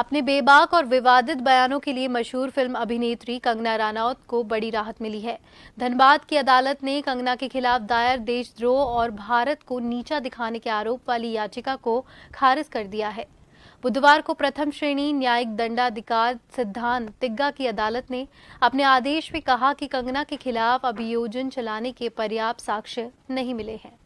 अपने बेबाक और विवादित बयानों के लिए मशहूर फिल्म अभिनेत्री कंगना रानौत को बड़ी राहत मिली है धनबाद की अदालत ने कंगना के खिलाफ दायर देशद्रोह और भारत को नीचा दिखाने के आरोप वाली याचिका को खारिज कर दिया है बुधवार को प्रथम श्रेणी न्यायिक दंडाधिकार सिद्धांत तिग्गा की अदालत ने अपने आदेश में कहा कि कंगना के खिलाफ अभियोजन चलाने के पर्याप्त साक्ष्य नहीं मिले हैं